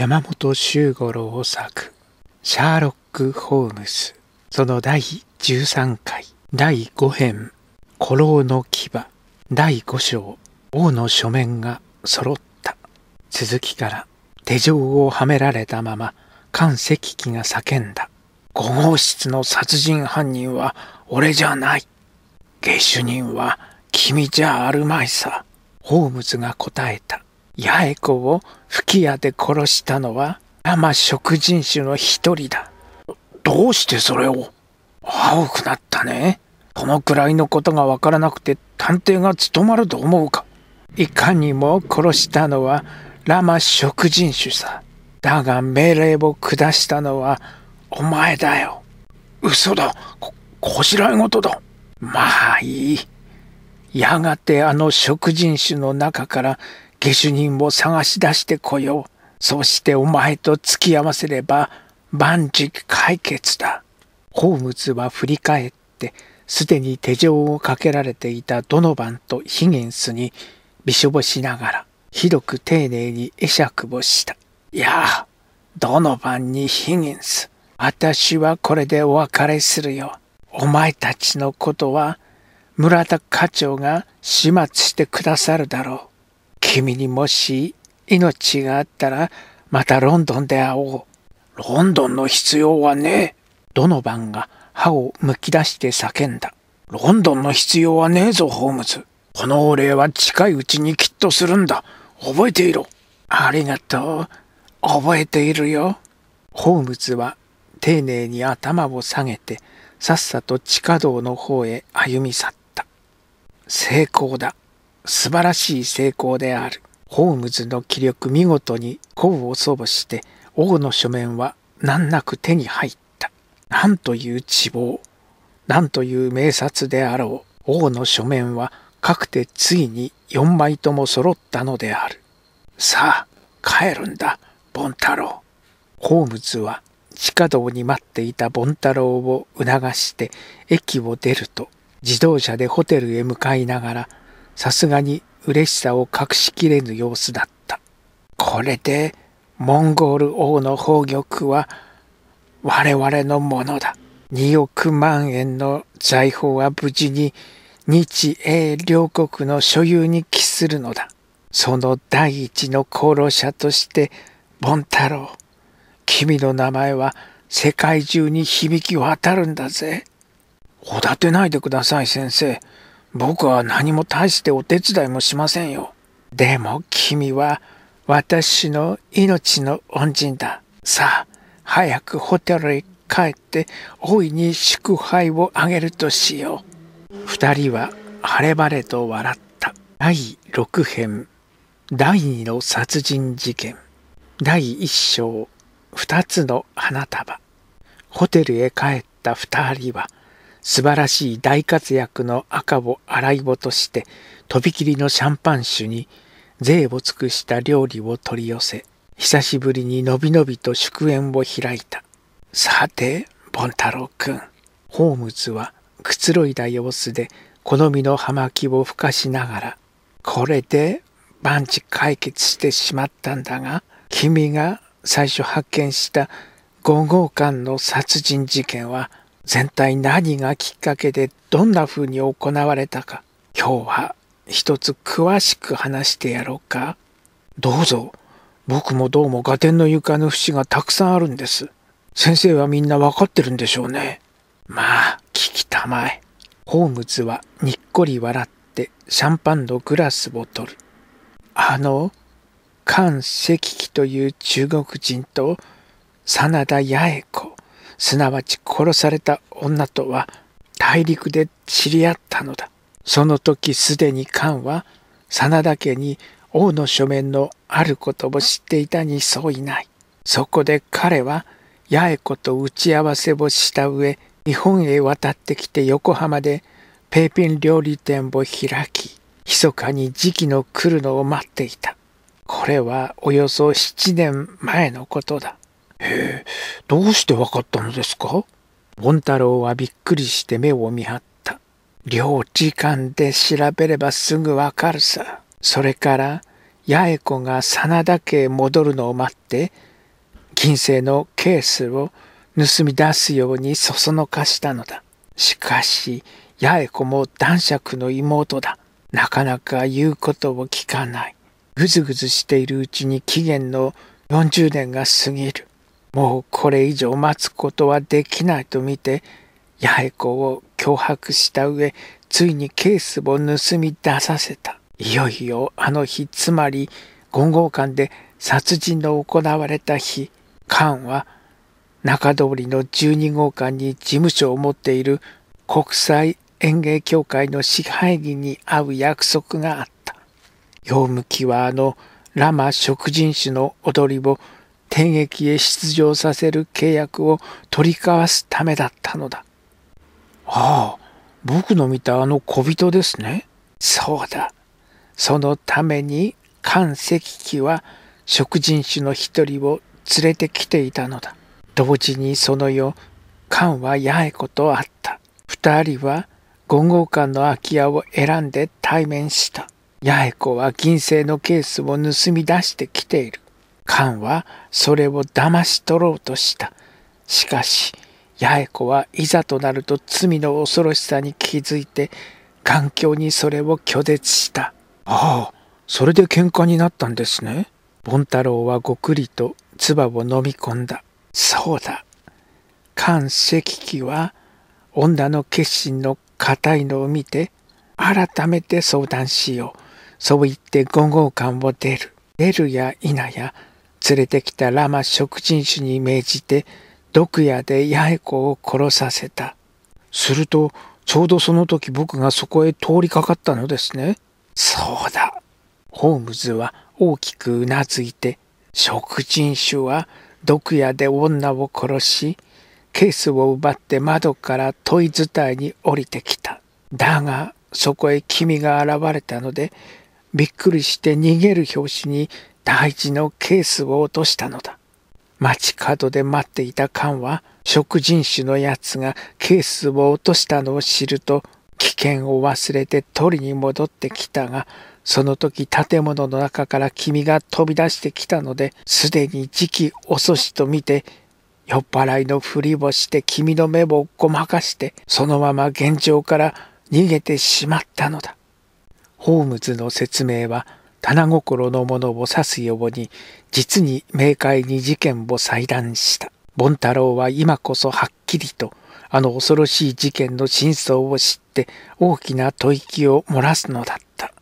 山本周五郎作シャーロック・ホームズ」その第13回第5編古老の牙第5章王の書面が揃った続きから手錠をはめられたまま関石機が叫んだ5号室の殺人犯人は俺じゃない下手人は君じゃあるまいさホームズが答えた八重子を吹き矢で殺したのは山食人種の一人だ。どうしてそれを青くなったね。このくらいのことがわからなくて探偵が務まると思うか。いかにも殺したのはラマ食人種さ。だが命令を下したのはお前だよ。嘘だ。こ、こしらえ事だ。まあいい。やがてあの食人種の中から下手人を探し出してこよう。そしてお前と付き合わせれば万事解決だ。ホームズは振り返って、すでに手錠をかけられていたドノバンとヒゲンスにびしょぼしながら、ひどく丁寧に会釈をした。いやあ、ドノバンにヒゲンス。私はこれでお別れするよ。お前たちのことは村田課長が始末してくださるだろう。君にもし命があったらまたロンドンで会おう。ロンドンの必要はねえ。ドノバンが歯をむき出して叫んだ。ロンドンの必要はねえぞ、ホームズ。このお礼は近いうちにきっとするんだ。覚えていろ。ありがとう。覚えているよ。ホームズは丁寧に頭を下げて、さっさと地下道の方へ歩み去った。成功だ。素晴らしい成功である。ホームズの気力見事に功を奏して王の書面は難なく手に入った。なんという希望。なんという名札であろう。王の書面はかくてついに4枚とも揃ったのである。さあ、帰るんだ、ボン太郎。ホームズは地下道に待っていたボン太郎を促して駅を出ると自動車でホテルへ向かいながらさすがに嬉しさを隠しきれぬ様子だった。これでモンゴル王の宝玉は我々のものだ。2億万円の財宝は無事に日英両国の所有に帰するのだ。その第一の功労者としてボン太郎君の名前は世界中に響き渡るんだぜ。おだてないでください先生。僕は何も大してお手伝いもしませんよ。でも君は私の命の恩人だ。さあ、早くホテルへ帰って大いに祝杯をあげるとしよう。二人は晴れ晴れと笑った。第6編第2の殺人事件第1章2つの花束ホテルへ帰った2人は素晴らしい大活躍の赤を洗いごとしてとびきりのシャンパン酒に税を尽くした料理を取り寄せ久しぶりにのびのびと祝宴を開いたさてボン太郎くんホームズはくつろいだ様子で好みの葉巻をふかしながらこれで万事解決してしまったんだが君が最初発見した5号館の殺人事件は全体何がきっかけでどんな風に行われたか今日は一つ詳しく話してやろうかどうぞ僕もどうもテンの床の節がたくさんあるんです先生はみんなわかってるんでしょうねまあ聞きたまえホームズはにっこり笑ってシャンパンのグラスを取るあの菅石キという中国人と真田八重子すなわち殺された女とは大陸で知り合ったのだ。その時すでにカは真田家に王の書面のあることを知っていたにそういない。そこで彼は八重子と打ち合わせをした上日本へ渡ってきて横浜でペーピン料理店を開き密かに時期の来るのを待っていた。これはおよそ7年前のことだ。へえ、どうしてわかったのですかボン太郎はびっくりして目を見張った。領時間で調べればすぐわかるさ。それから、八重子が真田家へ戻るのを待って、金星のケースを盗み出すようにそそのかしたのだ。しかし、八重子も男爵の妹だ。なかなか言うことを聞かない。ぐずぐずしているうちに期限の40年が過ぎる。もうこれ以上待つことはできないと見て八重子を脅迫した上ついにケースを盗み出させたいよいよあの日つまり金剛館で殺人の行われた日カは中通りの12号館に事務所を持っている国際園芸協会の支配人に会う約束があった。用向きはあのラマ食人種の踊りを天役へ出場させる契約を取り交わすためだったのだ。ああ、僕の見たあの小人ですね。そうだ。そのために関石機は食人種の一人を連れてきていたのだ。同時にその夜、関は八重子と会った。二人は五号館の空き家を選んで対面した。八重子は銀製のケースを盗み出してきている。カンはそれを騙し取ろうとした。しかし、八重子はいざとなると罪の恐ろしさに気づいて、環境にそれを拒絶した。ああ、それで喧嘩になったんですね。ボン太郎はごくりと唾を飲み込んだ。そうだ。関石器は女の決心の固いのを見て、改めて相談しよう。そう言って5号館を出る。出るや否や、連れてきたラマ食人種に命じて毒矢で八重子を殺させた。するとちょうどその時僕がそこへ通りかかったのですね。そうだ。ホームズは大きくうなずいて食人種は毒矢で女を殺しケースを奪って窓から問い伝えに降りてきた。だがそこへ君が現れたのでびっくりして逃げる拍子に大事のケースを落としたのだ。街角で待っていたカンは、食人種のやつがケースを落としたのを知ると、危険を忘れて取りに戻ってきたが、その時建物の中から君が飛び出してきたので、すでに時期遅しと見て、酔っ払いのふりをして君の目をごまかして、そのまま現場から逃げてしまったのだ。ホームズの説明は、棚心の者を指すように実に明快に事件を裁断した凡太郎は今こそはっきりとあの恐ろしい事件の真相を知って大きな吐息を漏らすのだった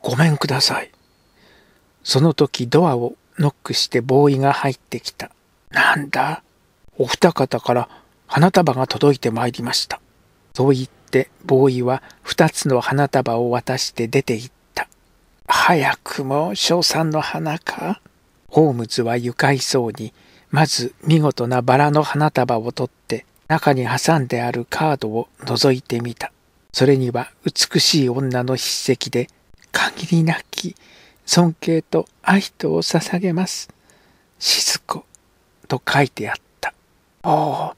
ごめんくださいその時ドアをノックしてボーイが入ってきたなんだお二方から花束が届いてまいりましたそう言ってボーイは二つの花束を渡して出て行っ早くも称賛の花かホームズは愉快そうにまず見事なバラの花束を取って中に挟んであるカードを覗いてみたそれには美しい女の筆跡で限りなき尊敬と愛とを捧げます静子と書いてあったおお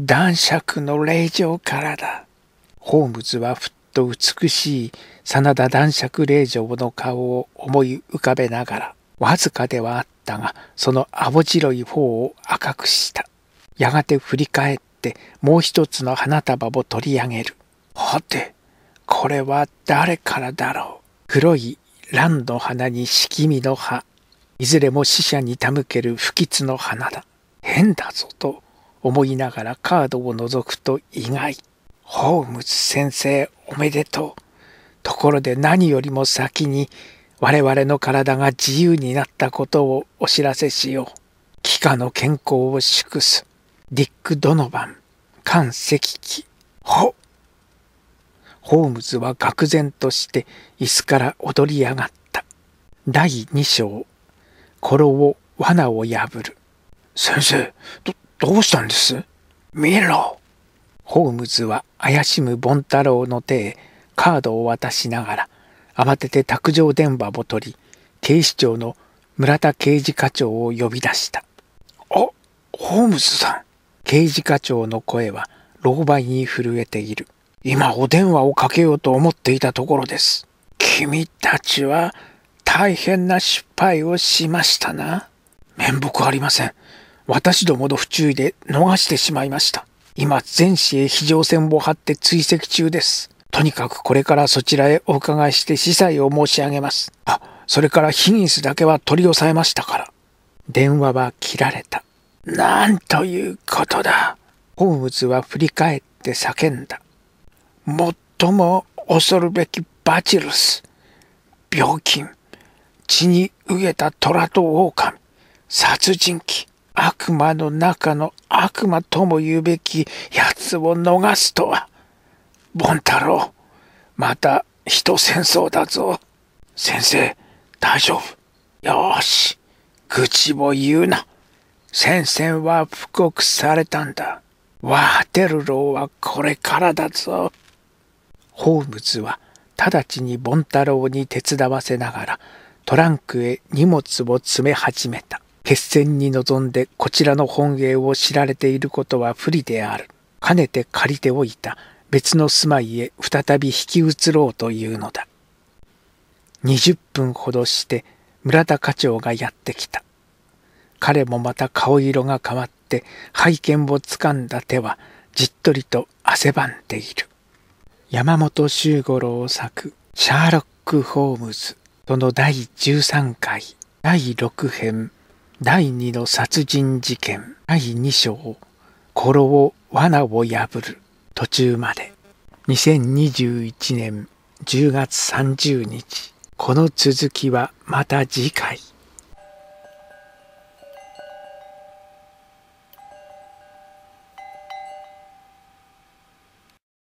男爵の霊場からだホームズはふっと美しい真田男爵令嬢の顔を思い浮かべながら、わずかではあったが、その青白い方を赤くした。やがて振り返って、もう一つの花束を取り上げる。はて、これは誰からだろう。黒い蘭の花に敷みの葉。いずれも死者に手向ける不吉の花だ。変だぞと思いながらカードを覗くと意外。ホームズ先生おめでとう。ところで何よりも先に我々の体が自由になったことをお知らせしよう。気化の健康を祝す。ディック・ドノバン、関石器、ほホームズは愕然として椅子から踊り上がった。第2章、衣を罠を破る。先生、ど、どうしたんです見ろホームズは怪しむボンタロウの手へカードを渡しながら慌てて卓上電話を取り警視庁の村田刑事課長を呼び出したあホームズさん刑事課長の声は老狽に震えている今お電話をかけようと思っていたところです君たちは大変な失敗をしましたな面目ありません私どもの不注意で逃してしまいました今全市へ非常線を張って追跡中ですとにかくこれからそちらへお伺いして司祭を申し上げます。あ、それからヒギンスだけは取り押さえましたから。電話は切られた。なんということだ。ホームズは振り返って叫んだ。最も恐るべきバチルス。病菌。血に飢えた虎と狼。殺人鬼。悪魔の中の悪魔とも言うべき奴を逃すとは。ボン太郎、また人戦争だぞ。先生、大丈夫。よし、愚痴を言うな。戦線は布告されたんだ。ワーテルローはこれからだぞ。ホームズは直ちにボン太郎に手伝わせながらトランクへ荷物を詰め始めた。決戦に臨んでこちらの本営を知られていることは不利である。かねて借りておいた別の住まいへ再び引き移ろうというのだ。20分ほどして村田課長がやってきた。彼もまた顔色が変わって拝見をつかんだ手はじっとりと汗ばんでいる。山本周五郎作「シャーロック・ホームズ」その第13回第6編第2の殺人事件第2章「コロを罠を破る」途中まで2021年10月30日この続きはまた次回。